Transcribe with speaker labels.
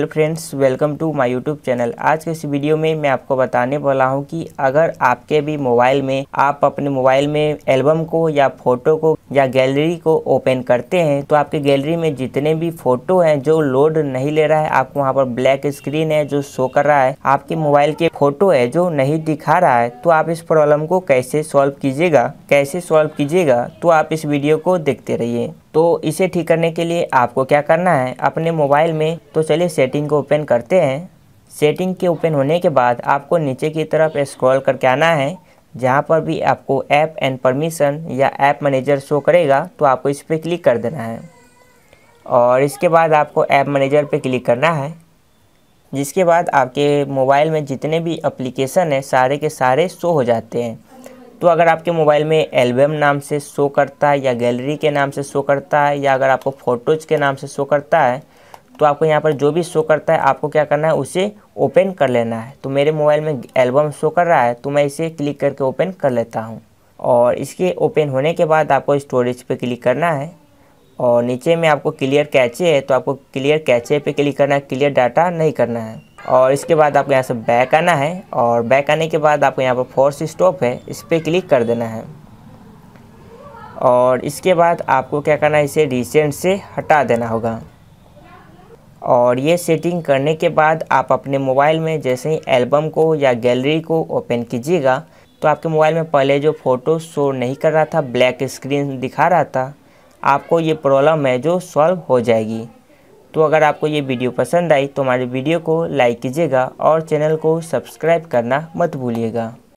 Speaker 1: hello friends welcome to my YouTube channel आज के इस वीडियो में मैं आपको बताने वाला हूं कि अगर आपके भी मोबाइल में आप अपने मोबाइल में एल्बम को या फोटो को या गैलरी को ओपन करते हैं तो आपके गैलरी में जितने भी फोटो हैं जो लोड नहीं ले रहा है आपको वहाँ पर ब्लैक स्क्रीन है जो शो कर रहा है आपके मोबाइल के फोटो है जो नहीं दिखा रहा है तो आप इस प्रॉब्लम को कैसे सॉल्व कीजिएगा कैसे सॉल्व कीजिएगा तो आप इस वीडियो को देखते रहिए तो इसे ठीक करने के लिए आपको क्या करना है अपने मोबाइल में तो चलिए सेटिंग को ओपन करते हैं सेटिंग के ओपन होने के बाद आपको नीचे की तरफ स्क्रॉल करके आना है जहाँ पर भी आपको ऐप एंड परमिशन या ऐप मैनेजर शो करेगा तो आपको इस पर क्लिक कर देना है और इसके बाद आपको ऐप मैनेजर पर क्लिक करना है जिसके बाद आपके मोबाइल में जितने भी एप्लीकेशन हैं सारे के सारे शो हो जाते हैं तो अगर आपके मोबाइल में एल्बम नाम से शो करता है या गैलरी के नाम से शो करता है या अगर आपको फ़ोटोज़ के नाम से शो करता है तो आपको यहाँ पर जो भी शो करता है आपको क्या करना है उसे ओपन कर लेना है तो मेरे मोबाइल में एल्बम शो कर रहा है तो मैं इसे क्लिक करके ओपन कर लेता हूँ और इसके ओपन होने के बाद आपको स्टोरेज पे क्लिक करना है और नीचे में आपको क्लियर कैचे है तो आपको क्लियर कैचे पे क्लिक करना है क्लियर डाटा नहीं करना है और इसके बाद आपको यहाँ से बैक आना है और बैक आने के बाद आपको यहाँ पर फोर्स स्टॉप है इस पर क्लिक कर देना है और इसके बाद आपको क्या करना है इसे रिसेंट से हटा देना होगा और ये सेटिंग करने के बाद आप अपने मोबाइल में जैसे ही एल्बम को या गैलरी को ओपन कीजिएगा तो आपके मोबाइल में पहले जो फ़ोटो शो नहीं कर रहा था ब्लैक स्क्रीन दिखा रहा था आपको ये प्रॉब्लम है जो सॉल्व हो जाएगी तो अगर आपको ये वीडियो पसंद आई तो हमारे वीडियो को लाइक कीजिएगा और चैनल को सब्सक्राइब करना मत भूलिएगा